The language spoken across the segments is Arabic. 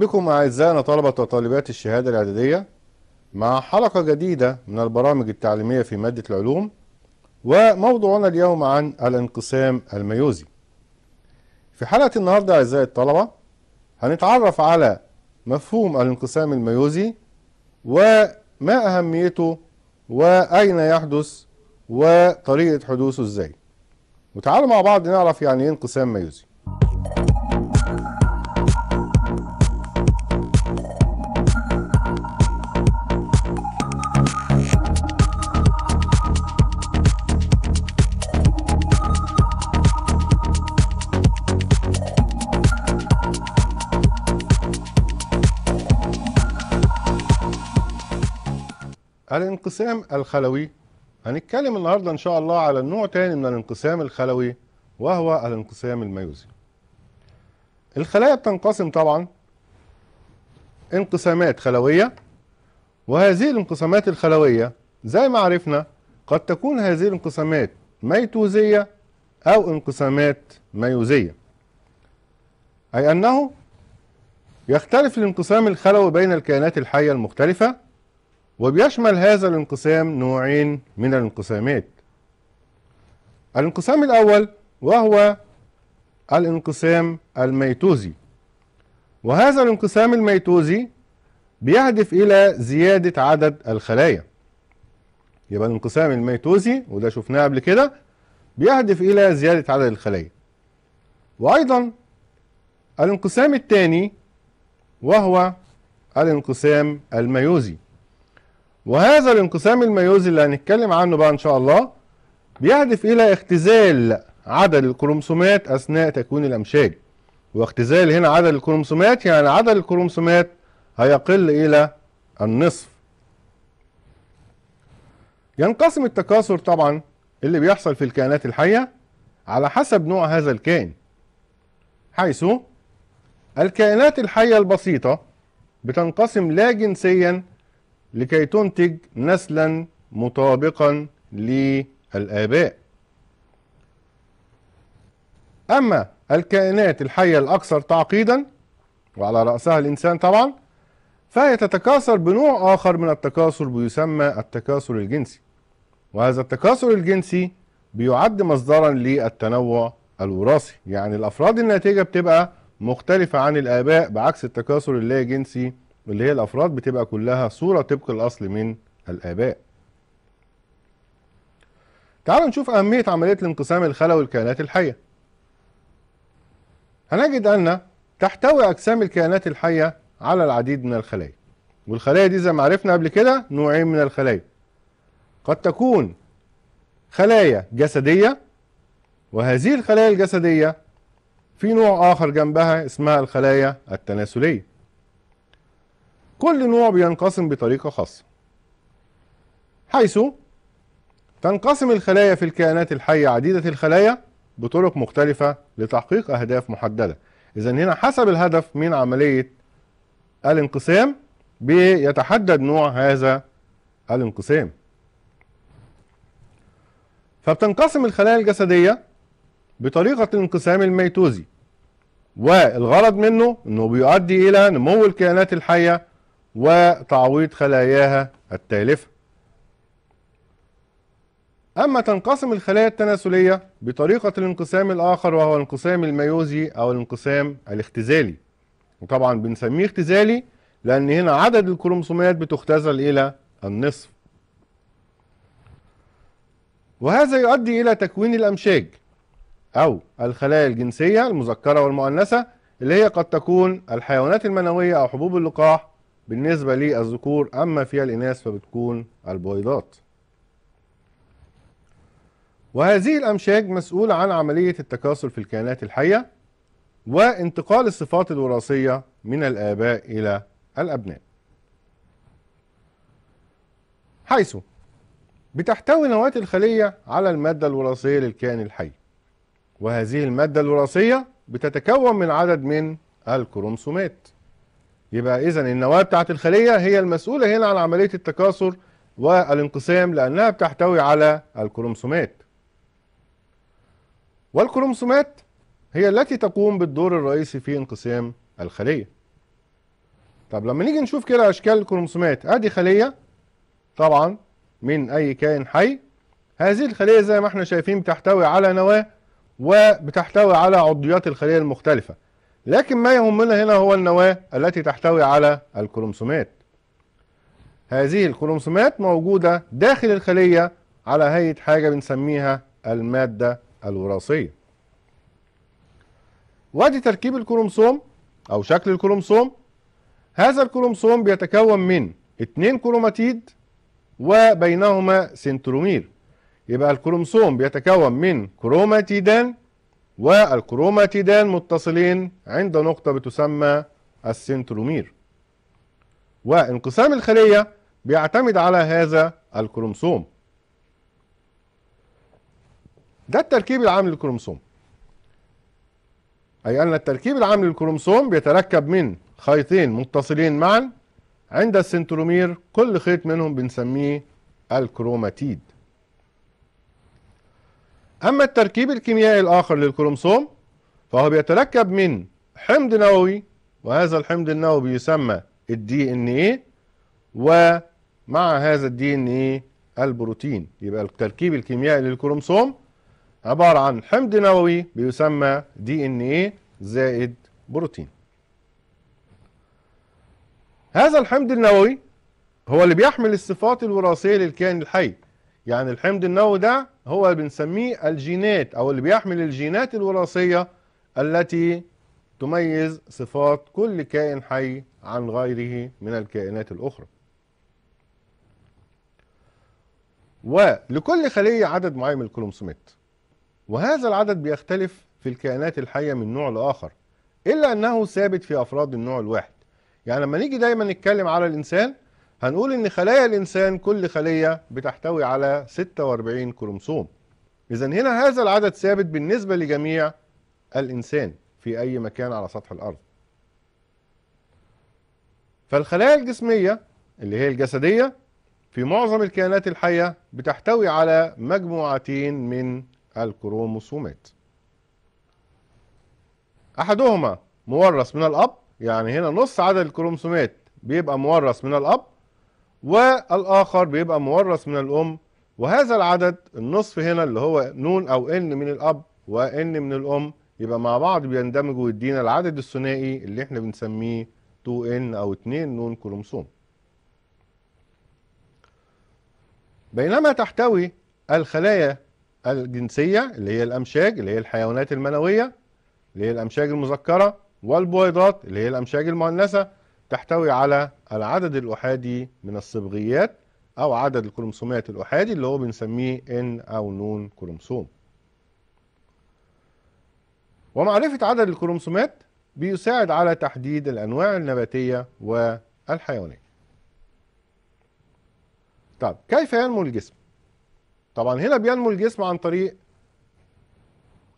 بكم أعزائنا طلبة وطالبات الشهادة الإعدادية مع حلقة جديدة من البرامج التعليمية في مادة العلوم وموضوعنا اليوم عن الانقسام الميوزي في حلقة النهاردة أعزائي الطلبة هنتعرف على مفهوم الانقسام الميوزي وما أهميته وأين يحدث وطريقة حدوثه إزاي وتعالوا مع بعض نعرف يعني إيه انقسام ميوزي الانقسام الخلوي هنتكلم النهاردة إن شاء الله على نوع تاني من الانقسام الخلوي وهو الانقسام الميوزي الخلايا بتنقسم طبعا انقسامات خلوية وهذه الانقسامات الخلوية زي ما عرفنا قد تكون هذه الانقسامات ميتوزية أو انقسامات ميوزية أي أنه يختلف الانقسام الخلوي بين الكائنات الحية المختلفة وبيشمل هذا الانقسام نوعين من الانقسامات الانقسام الأول وهو الانقسام الميتوزي وهذا الانقسام الميتوزي بيهدف إلى زيادة عدد الخلايا يبقى الانقسام الميتوزي وده شفناه قبل كده بيهدف إلى زيادة عدد الخلايا وأيضا الانقسام الثاني وهو الانقسام الميوزي وهذا الانقسام الميوزي اللي هنتكلم عنه بقى ان شاء الله بيهدف الى اختزال عدد الكروموسومات اثناء تكوين الامشاج واختزال هنا عدد الكروموسومات يعني عدد الكروموسومات هيقل الى النصف ينقسم التكاثر طبعا اللي بيحصل في الكائنات الحية على حسب نوع هذا الكائن حيث الكائنات الحية البسيطة بتنقسم لا جنسيا لكي تنتج نسلا مطابقا للآباء أما الكائنات الحية الأكثر تعقيدا وعلى رأسها الإنسان طبعا فهي تتكاثر بنوع آخر من التكاثر بيسمى التكاثر الجنسي وهذا التكاثر الجنسي بيعد مصدرا للتنوع الوراثي يعني الأفراد الناتجة بتبقى مختلفة عن الآباء بعكس التكاثر اللا جنسي اللي هي الافراد بتبقى كلها صوره طبق الاصل من الاباء تعالوا نشوف اهميه عمليه الانقسام الخلوي للكائنات الحيه هنجد ان تحتوي اجسام الكائنات الحيه على العديد من الخلايا والخلايا دي زي ما عرفنا قبل كده نوعين من الخلايا قد تكون خلايا جسديه وهذه الخلايا الجسديه في نوع اخر جنبها اسمها الخلايا التناسليه كل نوع بينقسم بطريقة خاصة حيث تنقسم الخلايا في الكائنات الحية عديدة الخلايا بطرق مختلفة لتحقيق أهداف محددة إذا هنا حسب الهدف من عملية الانقسام بيتحدد نوع هذا الانقسام فبتنقسم الخلايا الجسدية بطريقة الانقسام الميتوزي والغرض منه انه بيؤدي الى نمو الكائنات الحية وتعويض خلاياها التالفة أما تنقسم الخلايا التناسلية بطريقة الانقسام الآخر وهو الانقسام الميوزي أو الانقسام الاختزالي وطبعا بنسميه اختزالي لأن هنا عدد الكروموسومات بتختزل إلى النصف وهذا يؤدي إلى تكوين الأمشاج أو الخلايا الجنسية المذكرة والمؤنثة اللي هي قد تكون الحيوانات المنوية أو حبوب اللقاح بالنسبة للذكور أما فيها الإناث فبتكون البويضات وهذه الأمشاج مسؤولة عن عملية التكاثر في الكائنات الحية وانتقال الصفات الوراثية من الآباء إلى الأبناء حيث بتحتوي نواة الخلية على المادة الوراثية للكائن الحي وهذه المادة الوراثية بتتكون من عدد من الكروموسومات يبقى اذا النواه بتاعت الخليه هي المسؤوله هنا عن عمليه التكاثر والانقسام لانها بتحتوي على الكروموسومات والكروموسومات هي التي تقوم بالدور الرئيسي في انقسام الخليه طب لما نيجي نشوف كده اشكال الكروموسومات ادي خليه طبعا من اي كائن حي هذه الخليه زي ما احنا شايفين بتحتوي على نواه وبتحتوي على عضويات الخليه المختلفه لكن ما يهمنا هنا هو النواة التي تحتوي على الكروموسومات هذه الكروموسومات موجودة داخل الخلية على هيئة حاجة بنسميها المادة الوراثية وادي تركيب الكروموسوم أو شكل الكروموسوم هذا الكروموسوم بيتكون من اتنين كروماتيد وبينهما سنترومير يبقى الكروموسوم بيتكون من كروماتيدان والكروماتيدان متصلين عند نقطة بتسمى السنترومير وانقسام الخلية بيعتمد على هذا الكروموسوم ده التركيب العام للكروموسوم أي أن التركيب العام للكروموسوم بيتركب من خيطين متصلين معا عند السنترومير كل خيط منهم بنسميه الكروماتيد أما التركيب الكيميائي الآخر للكروموسوم فهو بيتركب من حمض نووي وهذا الحمض النووي يسمى الدي ان ايه ومع هذا الدي ان ايه البروتين يبقى التركيب الكيميائي للكروموسوم عبارة عن حمض نووي بيسمى دي ان ايه زائد بروتين هذا الحمض النووي هو اللي بيحمل الصفات الوراثية للكائن الحي يعني الحمض النووي ده هو اللي بنسميه الجينات او اللي بيحمل الجينات الوراثيه التي تميز صفات كل كائن حي عن غيره من الكائنات الاخرى ولكل خليه عدد معين من الكروموسومات وهذا العدد بيختلف في الكائنات الحيه من نوع لاخر الا انه ثابت في افراد النوع الواحد يعني لما نيجي دايما نتكلم على الانسان هنقول ان خلايا الانسان كل خليه بتحتوي على 46 كروموسوم اذا هنا هذا العدد ثابت بالنسبه لجميع الانسان في اي مكان على سطح الارض فالخلايا الجسميه اللي هي الجسديه في معظم الكائنات الحيه بتحتوي على مجموعتين من الكروموسومات احدهما مورث من الاب يعني هنا نص عدد الكروموسومات بيبقى مورث من الاب والآخر بيبقى مورث من الأم وهذا العدد النصف هنا اللي هو نون أو إن من الأب وإن من الأم يبقى مع بعض بيندمجوا ويدينا العدد الثنائي اللي احنا بنسميه 2 ان أو 2 نون كروموسوم بينما تحتوي الخلايا الجنسية اللي هي الأمشاج اللي هي الحيوانات المنوية اللي هي الأمشاج المذكرة والبويضات اللي هي الأمشاج المؤنثة تحتوي على العدد الأحادي من الصبغيات أو عدد الكروموسومات الأحادي اللي هو بنسميه إن أو نون كروموسوم ومعرفة عدد الكروموسومات بيساعد على تحديد الأنواع النباتية والحيوانية طب كيف ينمو الجسم؟ طبعا هنا بينمو الجسم عن طريق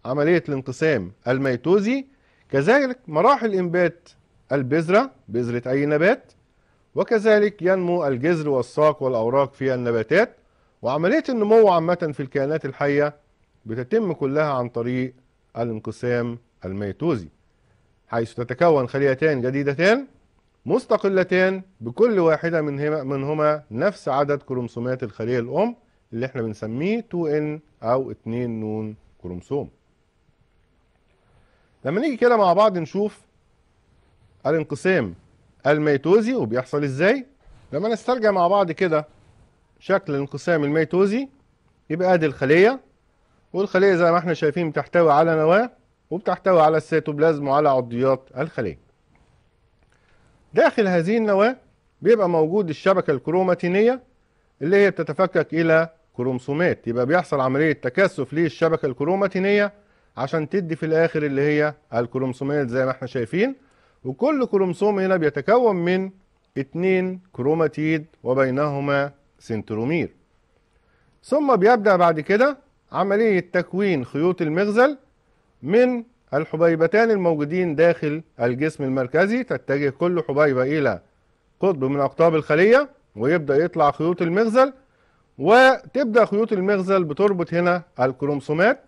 عملية الانقسام الميتوزي كذلك مراحل إنبات البذرة بذرة أي نبات وكذلك ينمو الجذر والساق والأوراق في النباتات وعملية النمو عامة في الكائنات الحية بتتم كلها عن طريق الانقسام الميتوزي حيث تتكون خليتان جديدتان مستقلتان بكل واحدة منهما, منهما نفس عدد كروموسومات الخلية الأم اللي احنا بنسميه 2N أو 2 نون كروموسوم لما نيجي كده مع بعض نشوف الانقسام الميتوزي وبيحصل ازاي لما نسترجع مع بعض كده شكل الانقسام الميتوزي يبقى ادي الخليه والخليه زي ما احنا شايفين بتحتوي على نواه وبتحتوي على السيتوبلازم وعلى عضيات الخليه داخل هذه النواه بيبقى موجود الشبكه الكروماتينيه اللي هي بتتفكك الى كروموسومات يبقى بيحصل عمليه تكثف للشبكه الكروماتينيه عشان تدي في الاخر اللي هي الكروموسومات زي ما احنا شايفين وكل كروموسوم هنا بيتكون من اتنين كروماتيد وبينهما سنترومير ثم بيبدأ بعد كده عملية تكوين خيوط المغزل من الحبيبتان الموجودين داخل الجسم المركزي تتجه كل حبيبة إلى قطب من أقطاب الخلية ويبدأ يطلع خيوط المغزل وتبدأ خيوط المغزل بتربط هنا الكروموسومات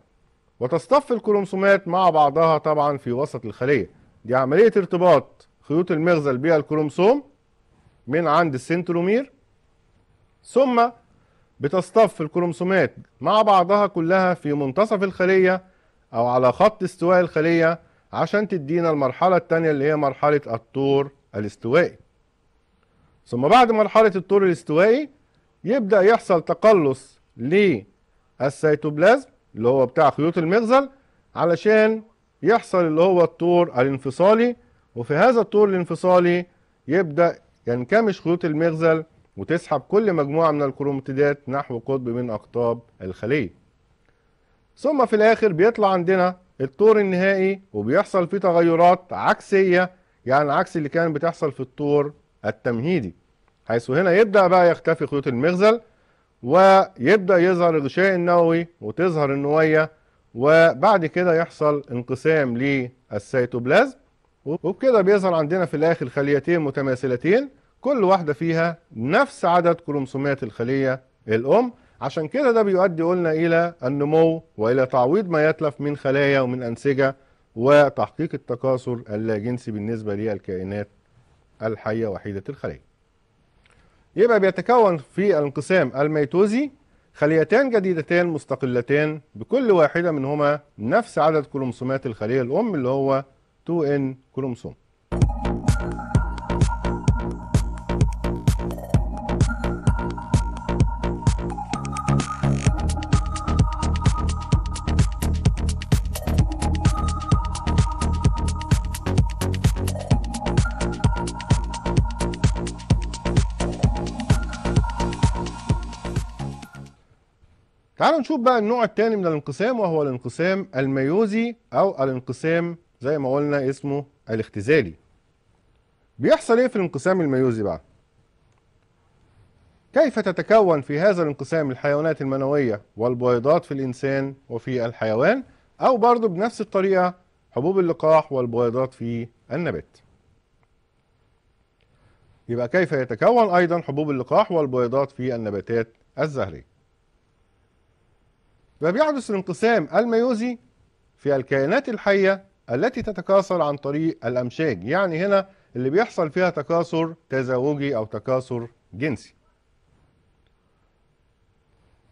وتصطف الكروموسومات مع بعضها طبعا في وسط الخلية دي عملية ارتباط خيوط المغزل بالكروموسوم من عند السنترومير ثم بتصطف الكروموسومات مع بعضها كلها في منتصف الخلية أو على خط استواء الخلية عشان تدينا المرحلة التانية اللي هي مرحلة الطور الاستوائي ثم بعد مرحلة الطور الاستوائي يبدأ يحصل تقلص للسيتوبلازم اللي هو بتاع خيوط المغزل علشان يحصل اللي هو الطور الانفصالي وفي هذا الطور الانفصالي يبدأ ينكمش خيوط المغزل وتسحب كل مجموعة من الكروماتيدات نحو قطب من أقطاب الخلية ثم في الآخر بيطلع عندنا الطور النهائي وبيحصل فيه تغيرات عكسية يعني عكس اللي كان بتحصل في الطور التمهيدي حيث هنا يبدأ بقى يختفي خيوط المغزل ويبدأ يظهر الغشاء النووي وتظهر النوية وبعد كده يحصل انقسام للسيتوبلازم وبكده بيظهر عندنا في الاخر خليتين متماثلتين كل واحده فيها نفس عدد كروموسومات الخليه الام عشان كده ده بيؤدي قلنا الى النمو والى تعويض ما يتلف من خلايا ومن انسجه وتحقيق التكاثر اللاجنسي بالنسبه للكائنات الحيه وحيده الخليه. يبقى بيتكون في الانقسام الميتوزي خليتان جديدتان مستقلتان بكل واحدة منهما نفس عدد كروموسومات الخلية الأم اللي هو 2N كروموسوم تعالوا نشوف بقى النوع الثاني من الانقسام وهو الانقسام الميوزي او الانقسام زي ما قلنا اسمه الاختزالي بيحصل ايه في الانقسام الميوزي بقى كيف تتكون في هذا الانقسام الحيوانات المنوية والبويضات في الإنسان وفي الحيوان أو برضو بنفس الطريقة حبوب اللقاح والبويضات في النبات يبقى كيف يتكون أيضا حبوب اللقاح والبويضات في النباتات الزهرية فبيحدث الانقسام الميوزي في الكائنات الحية التي تتكاثر عن طريق الأمشاج يعني هنا اللي بيحصل فيها تكاثر تزاوجي أو تكاثر جنسي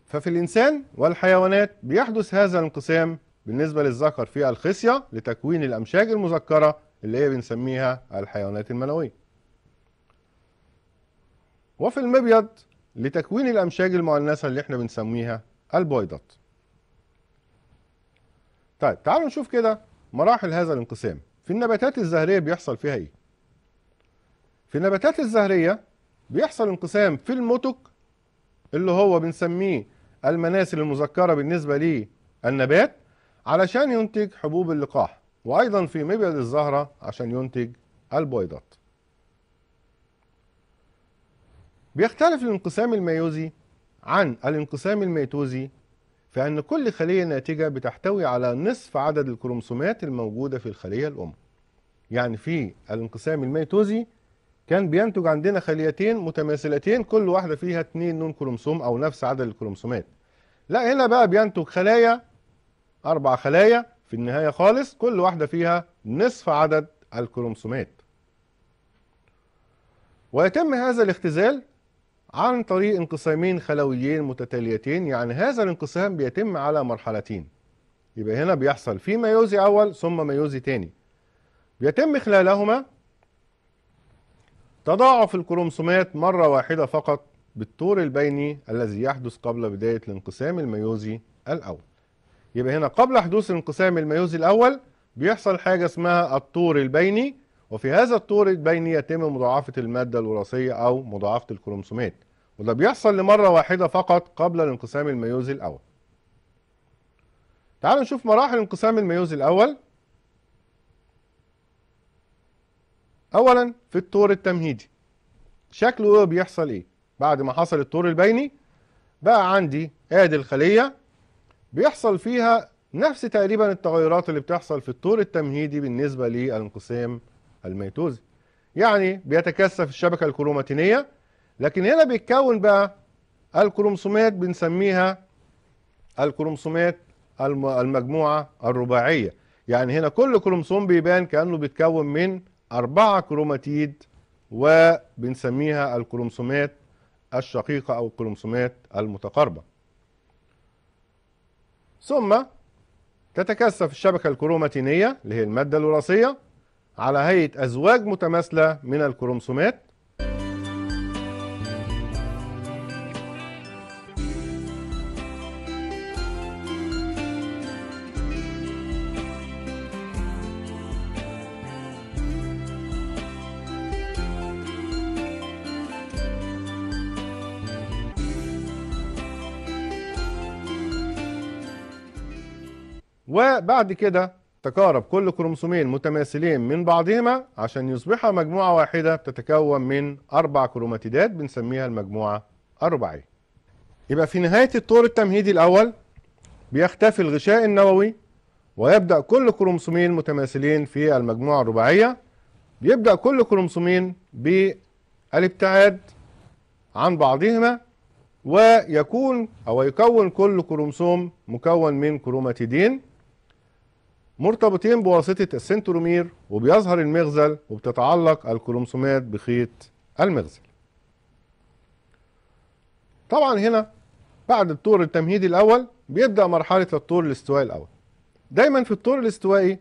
ففي الإنسان والحيوانات بيحدث هذا الانقسام بالنسبة للذكر في الخصية لتكوين الأمشاج المذكرة اللي هي بنسميها الحيوانات المنوية وفي المبيض لتكوين الأمشاج المؤنثة اللي احنا بنسميها البويضات طيب تعالوا نشوف كده مراحل هذا الانقسام في النباتات الزهريه بيحصل فيها ايه في النباتات الزهريه بيحصل انقسام في المتك اللي هو بنسميه المناسل المذكره بالنسبه للنبات علشان ينتج حبوب اللقاح وايضا في مبيض الزهره عشان ينتج البويضات بيختلف الانقسام الميوزي عن الانقسام الميتوزي فإن كل خلية ناتجة بتحتوي على نصف عدد الكروموسومات الموجودة في الخلية الأم يعني في الانقسام الميتوزي كان بينتج عندنا خليتين متماثلتين كل واحدة فيها اتنين نون كروموسوم أو نفس عدد الكروموسومات لا هنا بقى بينتج خلايا أربع خلايا في النهاية خالص كل واحدة فيها نصف عدد الكروموسومات ويتم هذا الاختزال عن طريق انقسامين خلويين متتاليتين يعني هذا الانقسام بيتم على مرحلتين يبقى هنا بيحصل في ميوزي أول ثم ميوزي تاني بيتم خلالهما تضاعف الكروموسومات مرة واحدة فقط بالطور البيني الذي يحدث قبل بداية الانقسام الميوزي الأول يبقى هنا قبل حدوث الانقسام الميوزي الأول بيحصل حاجة اسمها الطور البيني وفي هذا الطور البيني يتم مضاعفة المادة الوراثية أو مضاعفة الكروموسومات وده بيحصل لمرة واحدة فقط قبل الانقسام الميوزي الأول تعالوا نشوف مراحل انقسام الميوزي الأول أولا في الطور التمهيدي شكله بيحصل إيه بعد ما حصل الطور البيني بقى عندي آدي الخلية بيحصل فيها نفس تقريبا التغيرات اللي بتحصل في الطور التمهيدي بالنسبة للانقسام الميتوزي يعني بيتكثف الشبكة الكروماتينية لكن هنا بيتكون بقى الكروموسومات بنسميها الكروموسومات المجموعة الرباعية يعني هنا كل كروموسوم بيبان كأنه بيتكون من أربعة كروماتيد وبنسميها الكروموسومات الشقيقة أو الكروموسومات المتقاربة ثم تتكثف الشبكة الكروماتينية اللي هي المادة الوراثية على هيئة أزواج متماثلة من الكروموسومات وبعد كده تقارب كل كروموسومين متماثلين من بعضهما عشان يصبحا مجموعة واحدة بتتكون من أربع كروماتيدات بنسميها المجموعة الرباعية. يبقى في نهاية الطور التمهيدي الأول بيختفي الغشاء النووي ويبدأ كل كروموسومين متماثلين في المجموعة الرباعية بيبدأ كل كروموسومين بالابتعاد عن بعضهما ويكون أو يكون كل كروموسوم مكون من كروماتيدين مرتبطين بواسطة السنترومير وبيظهر المغزل وبتتعلق الكروموسومات بخيط المغزل طبعا هنا بعد الطور التمهيدي الأول بيبدأ مرحلة الطور الاستوائي الأول دايما في الطور الاستوائي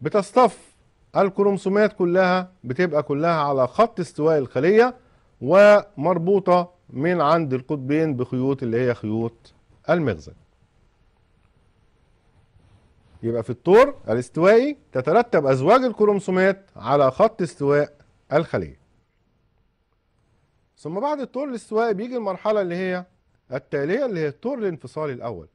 بتصطف الكروموسومات كلها بتبقى كلها على خط استواء الخلية ومربوطة من عند القطبين بخيوط اللي هي خيوط المغزل يبقى في الطور الاستوائي تترتب أزواج الكروموسومات على خط استواء الخلية ثم بعد الطور الاستوائي بيجي المرحلة اللي هي التالية اللي هي الطور الانفصالي الأول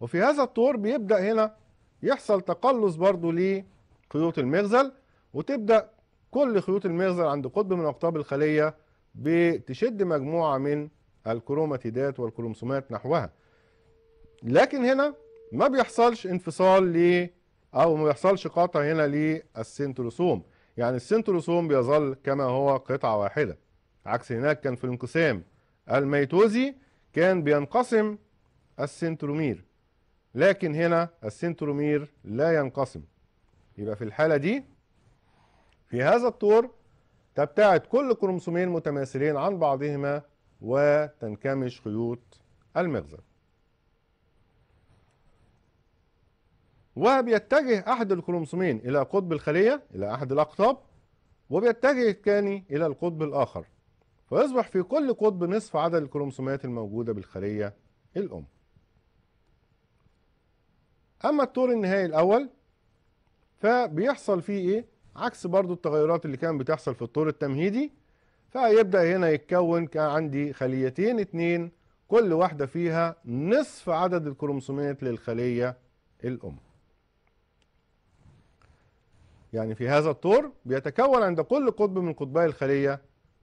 وفي هذا الطور بيبدأ هنا يحصل تقلص برضو لخيوط المغزل وتبدأ كل خيوط المغزل عند قطب من أقطاب الخلية بتشد مجموعة من الكروماتيدات والكروموسومات نحوها لكن هنا ما بيحصلش انفصال ل او ما بيحصلش قطع هنا للسنتروسوم يعني السنتروسوم بيظل كما هو قطعه واحده عكس هناك كان في الانقسام الميتوزي كان بينقسم السنترومير لكن هنا السنترومير لا ينقسم يبقى في الحاله دي في هذا الطور تبتعد كل كروموسومين متماثلين عن بعضهما وتنكمش خيوط المغزل وبيتجه أحد الكروموسومين إلى قطب الخلية إلى أحد الأقطاب وبيتجه الثاني إلى القطب الآخر فيصبح في كل قطب نصف عدد الكروموسومات الموجودة بالخلية الأم أما الطور النهائي الأول فبيحصل فيه إيه؟ عكس برضو التغيرات اللي كان بتحصل في الطور التمهيدي فيبدأ هنا يتكون كان عندي خليتين اتنين كل واحدة فيها نصف عدد الكروموسومات للخلية الأم يعني في هذا الطور بيتكون عند كل قطب من قطبي الخلية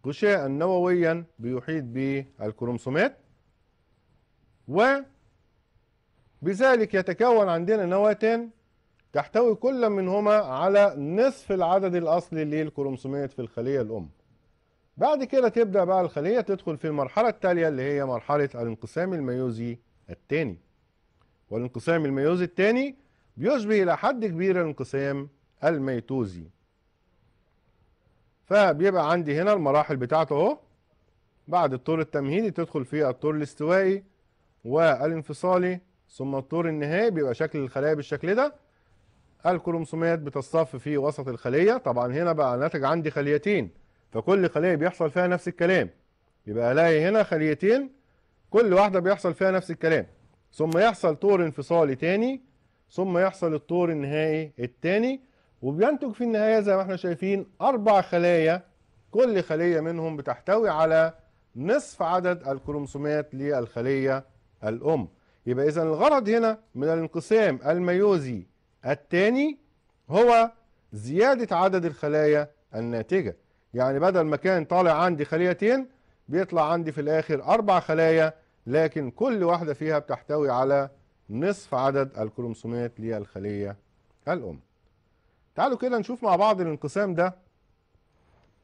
غشاء نوويا بيحيط بالكروموسومات وبذلك يتكون عندنا نواتين تحتوي كل منهما على نصف العدد الأصلي للكروموسومات في الخلية الأم بعد كده تبدأ بقى الخلية تدخل في المرحلة التالية اللي هي مرحلة الانقسام الميوزي الثاني والانقسام الميوزي الثاني بيشبه إلى حد كبير الانقسام الميتوزي فبيبقى عندي هنا المراحل بتاعته اهو بعد الطور التمهيدي تدخل في الطور الاستوائي والانفصالي ثم الطور النهائي بيبقى شكل الخلايا بالشكل ده الكروموسومات بتصطف في وسط الخليه طبعا هنا بقى ناتج عندي خليتين فكل خليه بيحصل فيها نفس الكلام يبقى الاقي هنا خليتين كل واحده بيحصل فيها نفس الكلام ثم يحصل طور انفصالي تاني ثم يحصل الطور النهائي التاني وبينتج في النهاية زي ما احنا شايفين أربع خلايا كل خلية منهم بتحتوي على نصف عدد الكروموسومات للخلية الأم يبقى إذا الغرض هنا من الانقسام الميوزي الثاني هو زيادة عدد الخلايا الناتجة يعني بدل ما كان طالع عندي خليتين بيطلع عندي في الآخر أربع خلايا لكن كل واحدة فيها بتحتوي على نصف عدد الكروموسومات للخلية الأم تعالوا كده نشوف مع بعض الانقسام ده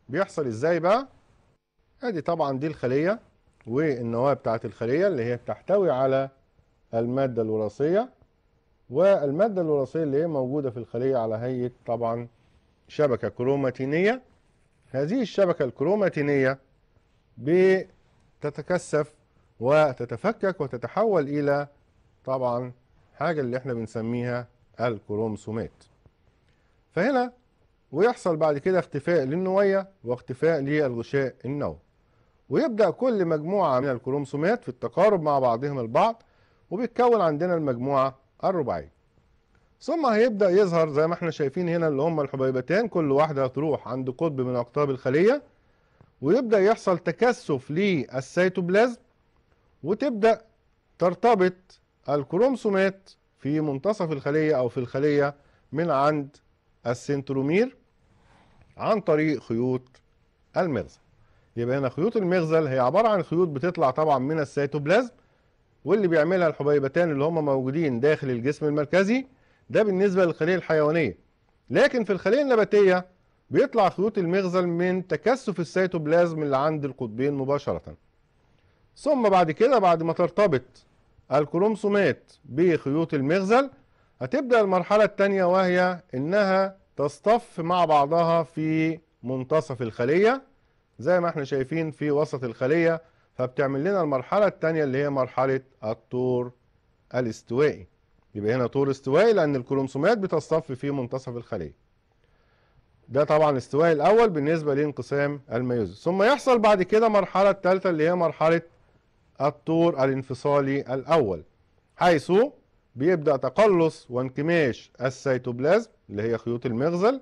بيحصل ازاي بقى ادي طبعا دي الخلية والنواة بتاعة الخلية اللي هي بتحتوي على المادة الوراثية والمادة الوراثية اللي هي موجودة في الخلية على هيئة طبعا شبكة كروماتينية هذه الشبكة الكروماتينية بتتكثف وتتفكك وتتحول إلى طبعا حاجة اللي احنا بنسميها الكروموسومات فهنا ويحصل بعد كده اختفاء للنوية واختفاء للغشاء النووي ويبدأ كل مجموعة من الكروموسومات في التقارب مع بعضهم البعض وبيتكون عندنا المجموعة الرباعية ثم هيبدأ يظهر زي ما احنا شايفين هنا اللي هم الحبيبتان كل واحدة هتروح عند قطب من أقطاب الخلية ويبدأ يحصل تكثف للسيتوبلازم وتبدأ ترتبط الكروموسومات في منتصف الخلية أو في الخلية من عند السنترومير عن طريق خيوط المغزل يبقى هنا خيوط المغزل هي عباره عن خيوط بتطلع طبعا من السيتوبلازم واللي بيعملها الحبيبتان اللي هم موجودين داخل الجسم المركزي ده بالنسبه للخليه الحيوانيه لكن في الخليه النباتيه بيطلع خيوط المغزل من تكثف السيتوبلازم اللي عند القطبين مباشره ثم بعد كده بعد ما ترتبط الكروموسومات بخيوط المغزل هتبدأ المرحلة الثانية وهي إنها تصطف مع بعضها في منتصف الخلية زي ما احنا شايفين في وسط الخلية فبتعمل لنا المرحلة الثانية اللي هي مرحلة الطور الاستوائي يبقى هنا طور استوائي لأن الكروموسومات بتصطف في منتصف الخلية ده طبعا استوائي الأول بالنسبة لانقسام الميوزيس ثم يحصل بعد كده مرحلة الثالثة اللي هي مرحلة الطور الانفصالي الأول حيث بيبدأ تقلص وانكماش السيتوبلازم اللي هي خيوط المغزل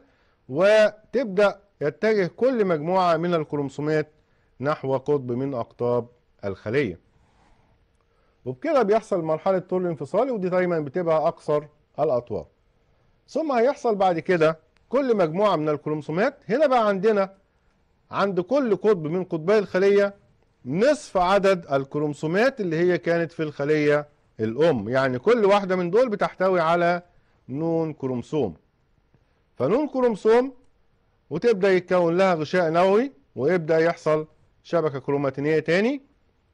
وتبدأ يتجه كل مجموعة من الكروموسومات نحو قطب من أقطاب الخلية وبكده بيحصل مرحلة طول انفصالي ودي دايما بتبقى أقصر الأطوار ثم هيحصل بعد كده كل مجموعة من الكروموسومات هنا بقى عندنا عند كل قطب من قطبي الخلية نصف عدد الكروموسومات اللي هي كانت في الخلية الأم يعني كل واحدة من دول بتحتوي على نون كروموسوم فنون كروموسوم وتبدأ يتكون لها غشاء نووي ويبدأ يحصل شبكة كروماتينية تاني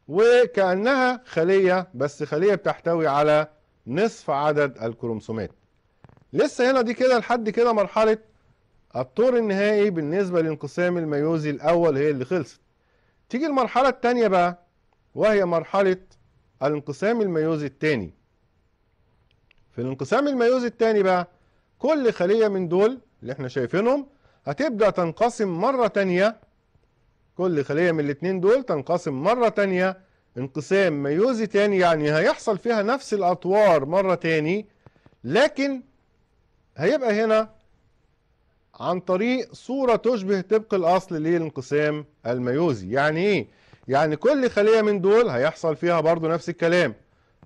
وكأنها خلية بس خلية بتحتوي على نصف عدد الكروموسومات لسه هنا دي كده لحد كده مرحلة الطور النهائي بالنسبة للانقسام الميوزي الأول هي اللي خلصت تيجي المرحلة التانية بقى وهي مرحلة الانقسام الميوزي الثاني في الانقسام الميوزي الثاني بقى كل خلية من دول اللي احنا شايفينهم هتبدأ تنقسم مرة تانية كل خلية من الاتنين دول تنقسم مرة تانية انقسام ميوزي تاني يعني هيحصل فيها نفس الأطوار مرة تاني لكن هيبقى هنا عن طريق صورة تشبه طبق الأصل للانقسام الميوزي يعني ايه؟ يعني كل خليه من دول هيحصل فيها برضو نفس الكلام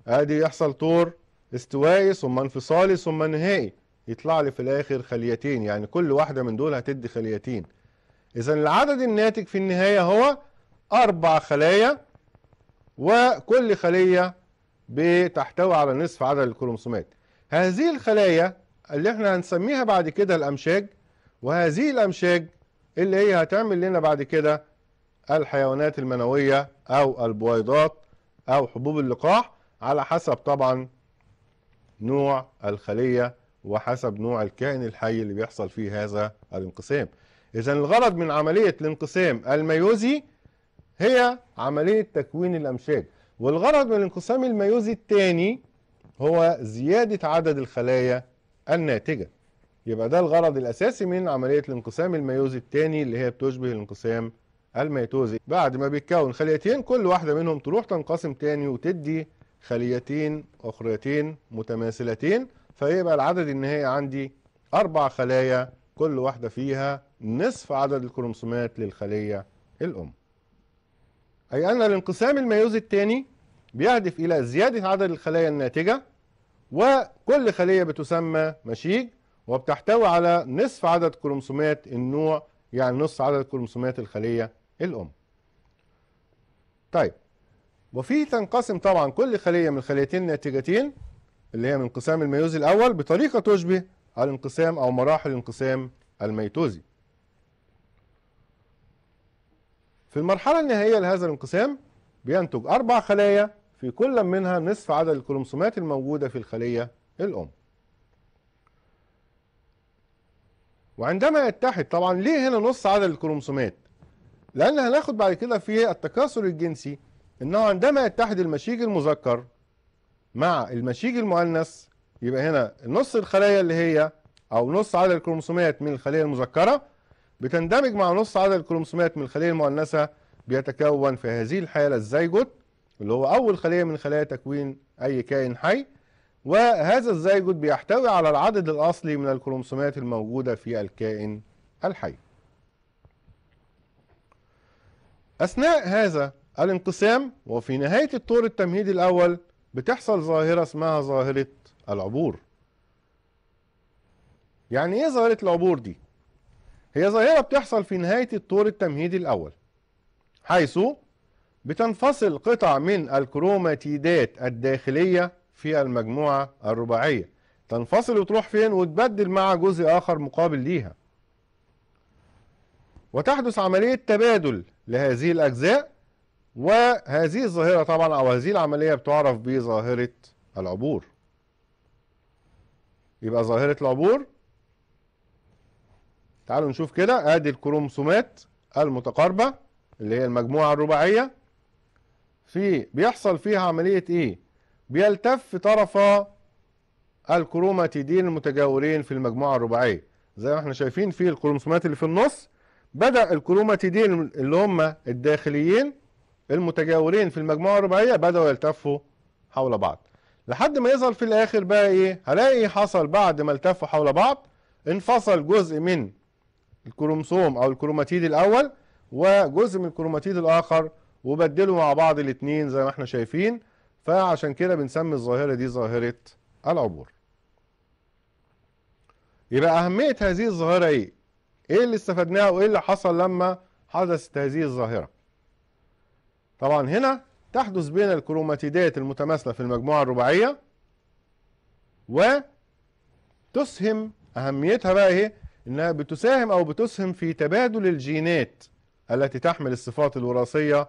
ادي يحصل طور استوائي ثم انفصالي ثم نهائي يطلع لي في الاخر خليتين يعني كل واحده من دول هتدي خليتين اذا العدد الناتج في النهايه هو اربع خلايا وكل خليه بتحتوي على نصف عدد الكروموسومات هذه الخلايا اللي احنا هنسميها بعد كده الامشاج وهذه الامشاج اللي هي هتعمل لنا بعد كده الحيوانات المنوية أو البويضات أو حبوب اللقاح على حسب طبعا نوع الخلية وحسب نوع الكائن الحي اللي بيحصل فيه هذا الانقسام إذا الغرض من عملية الانقسام الميوزي هي عملية تكوين الأمشاج والغرض من الانقسام الميوزي الثاني هو زيادة عدد الخلايا الناتجة يبقى ده الغرض الأساسي من عملية الانقسام الميوزي الثاني اللي هي بتشبه الانقسام الميتوزي بعد ما بيتكون خليتين كل واحدة منهم تروح تنقسم تاني وتدي خليتين أخريتين متماثلتين فيبقى العدد النهائي عندي أربع خلايا كل واحدة فيها نصف عدد الكروموسومات للخلية الأم أي أن الانقسام الميوزي الثاني بيهدف إلى زيادة عدد الخلايا الناتجة وكل خلية بتسمى مشيج وبتحتوي على نصف عدد كروموسومات النوع يعني نصف عدد كروموسومات الخلية الأم طيب وفيه تنقسم طبعا كل خلية من الخليتين الناتجتين اللي هي من انقسام الميوزي الأول بطريقة تشبه الانقسام أو مراحل انقسام الميتوزي في المرحلة النهائية لهذا الانقسام بينتج أربع خلايا في كل منها نصف عدد الكروموسومات الموجودة في الخلية الأم وعندما يتحد طبعا ليه هنا نص عدد الكروموسومات لأن هناخد بعد كده في التكاثر الجنسي أنه عندما يتحد المشيج المذكر مع المشيج المؤنث يبقى هنا نص الخلايا اللي هي أو نص عدد الكروموسومات من الخلية المذكرة بتندمج مع نص عدد الكروموسومات من الخلية المؤنثة بيتكون في هذه الحالة الزيجوت اللي هو أول خلية من خلايا تكوين أي كائن حي وهذا الزيجوت بيحتوي على العدد الأصلي من الكروموسومات الموجودة في الكائن الحي أثناء هذا الانقسام وفي نهاية الطور التمهيدي الأول بتحصل ظاهرة اسمها ظاهرة العبور يعني إيه ظاهرة العبور دي؟ هي ظاهرة بتحصل في نهاية الطور التمهيدي الأول حيث بتنفصل قطع من الكروماتيدات الداخلية في المجموعة الرباعية تنفصل وتروح فين وتبدل مع جزء آخر مقابل ليها وتحدث عملية تبادل لهذه الأجزاء وهذه الظاهرة طبعا أو هذه العملية بتعرف بظاهرة العبور يبقى ظاهرة العبور تعالوا نشوف كده ادي الكروموسومات المتقاربة اللي هي المجموعة الرباعية في بيحصل فيها عملية ايه بيلتف طرفا الكروماتيدين المتجاورين في المجموعة الرباعية زي ما احنا شايفين في الكروموسومات اللي في النص بدأ الكروماتيدين اللي هم الداخليين المتجاورين في المجموعة الرباعية بدأوا يلتفوا حول بعض لحد ما يظهر في الآخر بقى إيه هلاقي حصل بعد ما التفوا حول بعض انفصل جزء من الكروموسوم أو الكروماتيد الأول وجزء من الكروماتيد الآخر وبدلوا مع بعض الاتنين زي ما احنا شايفين فعشان كده بنسمي الظاهرة دي ظاهرة العبور يبقى أهمية هذه الظاهرة إيه؟ ايه اللي استفدناه وايه اللي حصل لما حدثت هذه الظاهره طبعا هنا تحدث بين الكروماتيدات المتماثله في المجموعه الرباعيه وتسهم اهميتها بقى ايه انها بتساهم او بتسهم في تبادل الجينات التي تحمل الصفات الوراثيه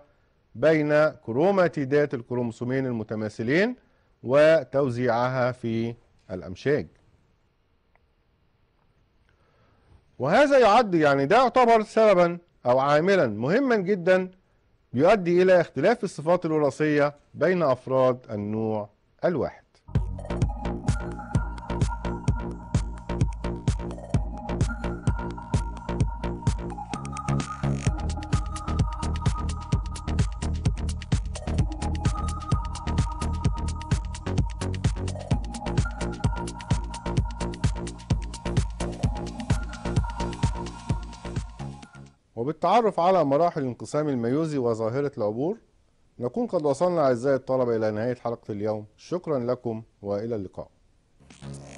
بين كروماتيدات الكروموسومين المتماثلين وتوزيعها في الامشاج وهذا يعد يعني ده يعتبر سببا أو عاملا مهما جدا يؤدي إلى اختلاف الصفات الوراثية بين أفراد النوع الواحد وبالتعرف على مراحل انقسام الميوزي وظاهرة العبور نكون قد وصلنا أعزائي الطلبة إلى نهاية حلقة اليوم شكرا لكم وإلى اللقاء